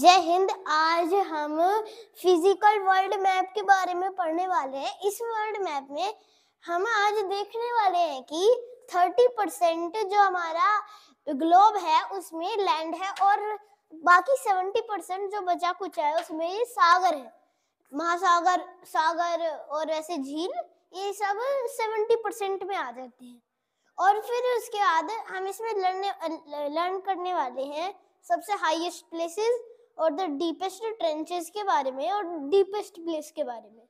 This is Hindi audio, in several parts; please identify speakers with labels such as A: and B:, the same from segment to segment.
A: जय हिंद आज हम फिजिकल वर्ल्ड मैप के बारे में पढ़ने वाले हैं इस वर्ल्ड मैप में हम आज देखने वाले हैं कि थर्टी परसेंट जो हमारा ग्लोब है उसमें लैंड है और बाकी सेवेंटी परसेंट जो बचा कुछ है उसमें सागर है महासागर सागर और ऐसे झील ये सब सेवेंटी परसेंट में आ जाते हैं और फिर उसके बाद हम इसमें लर्न लर्न करने वाले हैं सबसे हाईएस्ट प्लेसेस और द डीपेस्ट ट्रेंचेस के बारे में और डीपेस्ट प्लेस के बारे में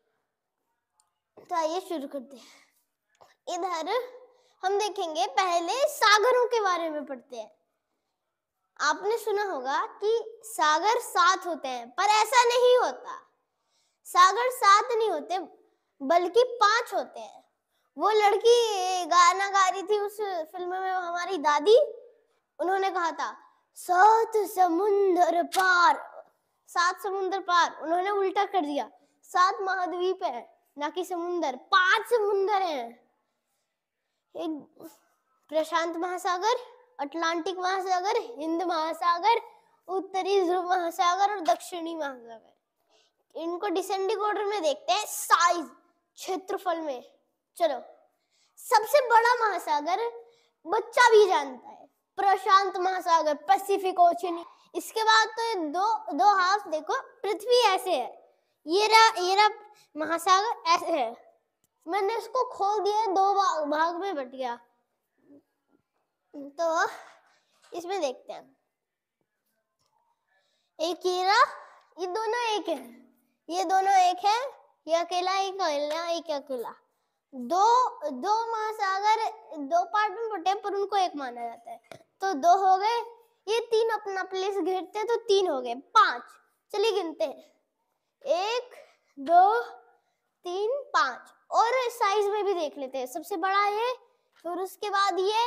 A: तो आइए शुरू करते हैं इधर हम देखेंगे पहले सागरों के बारे में पढ़ते हैं आपने सुना होगा कि सागर सात होते हैं पर ऐसा नहीं होता सागर सात नहीं होते बल्कि पांच होते हैं वो लड़की गाना गा रही थी उस फिल्म में हमारी दादी उन्होंने कहा था सात समुंदर पार सात समुंदर पार उन्होंने उल्टा कर दिया सात महाद्वीप है ना कि समुंदर पांच समुंदर है एक प्रशांत महासागर अटलांटिक महासागर हिंद महासागर उत्तरी ध्रुव महासागर और दक्षिणी महासागर इनको डिसेंडिंग ऑर्डर में देखते हैं साइज क्षेत्रफल में चलो सबसे बड़ा महासागर बच्चा भी जानता है प्रशांत महासागर पैसिफिक ओशन इसके बाद तो ये दो दो हाफ देखो पृथ्वी ऐसे है ये रहा ये रहा महासागर ऐसे है मैंने इसको खोल दिया दो भाग, में बट गया तो इसमें देखते हैं एक ये रहा ये दोनों एक है ये दोनों एक है ये अकेला एक अकेला एक अकेला दो दो महासागर दो पार्ट में बटे पर उनको एक माना जाता है तो दो हो गए ये तीन अपना प्लेस घेरते तो तीन हो गए पांच चलिए गिनते हैं एक दो तीन पांच और साइज में भी देख लेते हैं सबसे बड़ा ये फिर उसके बाद ये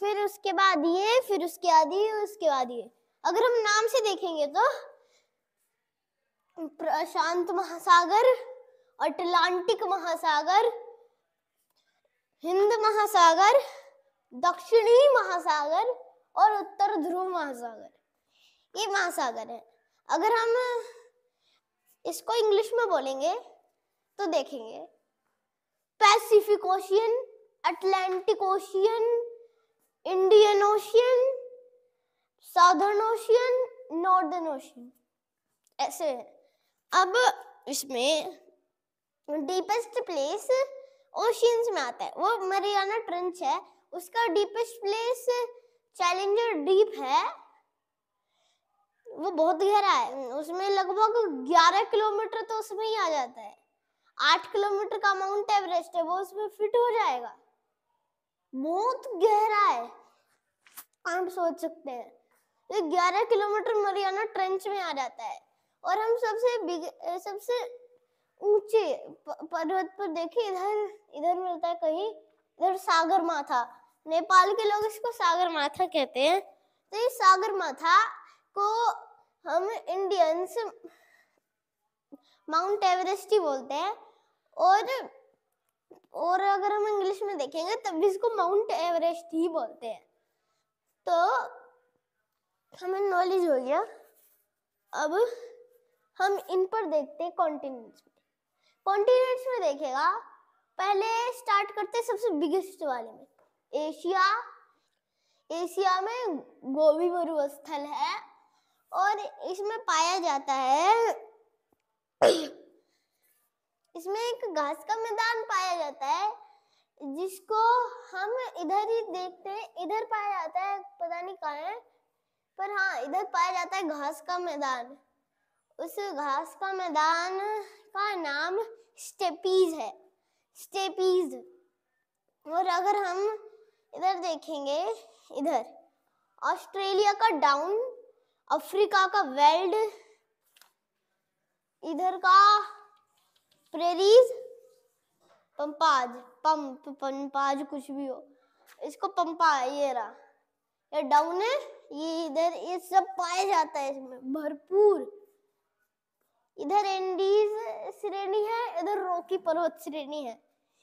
A: फिर उसके बाद ये फिर उसके बाद ये उसके बाद ये अगर हम नाम से देखेंगे तो प्रशांत महासागर अटलांटिक महासागर हिंद महासागर दक्षिणी महासागर और उत्तर ध्रुव महासागर ये महासागर है अगर हम इसको इंग्लिश में बोलेंगे तो देखेंगे Pacific Ocean Atlantic Ocean Indian Ocean Southern Ocean Northern Ocean ऐसे है अब इसमें डीपेस्ट प्लेस ओशियंस में आता है वो मरियाना ट्रेंच है उसका डीपेस्ट प्लेस चैलेंजर डीप है वो बहुत गहरा है उसमें लगभग 11 किलोमीटर तो उसमें ही आ जाता है आठ किलोमीटर का माउंट एवरेस्ट है वो उसमें फिट हो जाएगा बहुत गहरा है आप सोच सकते हैं ये 11 किलोमीटर मरियाना ट्रेंच में आ जाता है और हम सबसे बिग सबसे ऊंचे पर्वत पर देखिए इधर इधर मिलता है कहीं इधर सागर माथा नेपाल के लोग इसको सागर माथा कहते हैं तो इस सागर माथा को हम इंडियंस माउंट एवरेस्ट ही बोलते हैं और और अगर हम इंग्लिश में देखेंगे तब भी इसको माउंट एवरेस्ट ही बोलते हैं तो हमें नॉलेज हो गया अब हम इन पर देखते हैं कॉन्टिनेंट्स में कॉन्टिनेंट्स में देखेगा पहले स्टार्ट करते सबसे बिगेस्ट वाले में एशिया एशिया में गोभी मरुस्थल है और इसमें पाया जाता है इसमें एक घास का मैदान पाया जाता है जिसको हम इधर ही देखते हैं इधर पाया जाता है पता नहीं कहा है पर हाँ इधर पाया जाता है घास का मैदान उस घास का मैदान का नाम स्टेपीज है स्टेपीज और अगर हम इधर देखेंगे इधर ऑस्ट्रेलिया का डाउन अफ्रीका का वेल्ड इधर का प्रेरीज पंपाज पंप पंपाज कुछ भी हो इसको पंपा ये रहा ये डाउन है ये इधर ये सब पाया जाता है इसमें भरपूर इधर एंडीज श्रेणी है इधर रोकी पर्वत श्रेणी है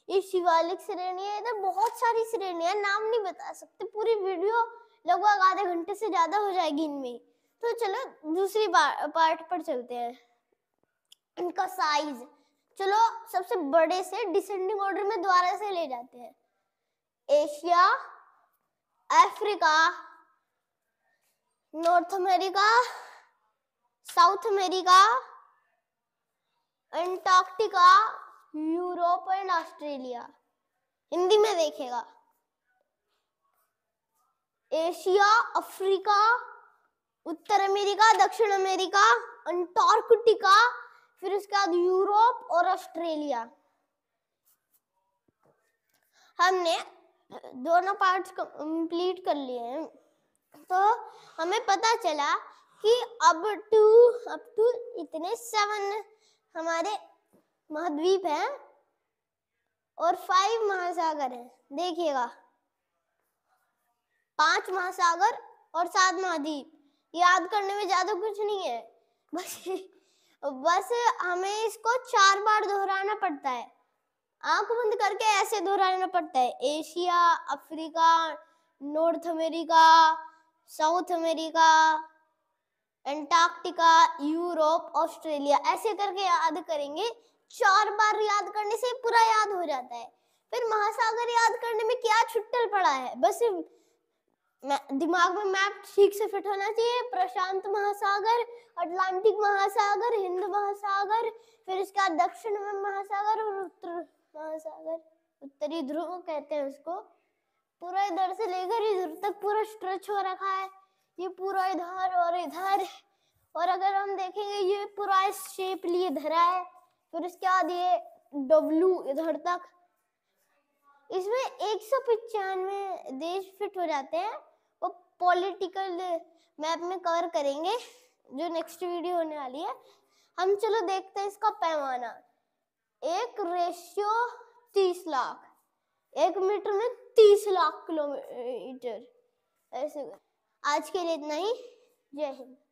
A: ये शिवालिक श्रेणी है इधर बहुत सारी श्रेणी नाम नहीं बता सकते पूरी वीडियो लगभग आधे घंटे से ज्यादा हो जाएगी इनमें तो चलो दूसरी पार्ट पर चलते हैं इनका साइज चलो सबसे बड़े से डिसेंडिंग ऑर्डर में दोबारा से ले जाते हैं Asia Africa North America South America Antarctica Europe and Australia Hindi में देखेगा एशिया अफ्रीका उत्तर अमेरिका दक्षिण अमेरिका अंटार्कटिका फिर उसके बाद यूरोप और ऑस्ट्रेलिया हमने दोनों पार्ट्स कंप्लीट कर लिए हैं तो हमें पता चला कि अब टू अब टू इतने सेवन हमारे महाद्वीप हैं और फाइव महासागर हैं देखिएगा पांच महासागर और सात महाद्वीप याद करने में ज्यादा कुछ नहीं है बस बस हमें इसको चार बार दोहराना पड़ता है आंख बंद करके ऐसे दोहराना पड़ता है Asia Africa North America South America Antarctica Europe Australia ऐसे करके याद करेंगे चार बार याद करने से पूरा याद हो जाता है फिर महासागर याद करने में क्या छुट्टल पड़ा है बस दिमाग में मैप ठीक से फिट होना चाहिए प्रशांत महासागर अटलांटिक महासागर हिंद महासागर फिर बाद दक्षिण में महासागर और उत्तर महासागर उत्तरी ध्रुव कहते हैं उसको पूरा इधर से लेकर इधर तक पूरा स्ट्रेच हो रखा है ये पूरा इधर और इधर और अगर हम देखेंगे ये पूरा इस शेप लिए धरा है फिर उसके बाद ये डब्लू इधर तक इसमें एक सौ पचानवे देश फिट हो जाते हैं वो पॉलिटिकल मैप में कवर करेंगे जो नेक्स्ट वीडियो होने वाली है हम चलो देखते हैं इसका पैमाना एक रेशियो तीस लाख एक मीटर में तीस लाख किलोमीटर ऐसे आज के लिए इतना ही जय हिंद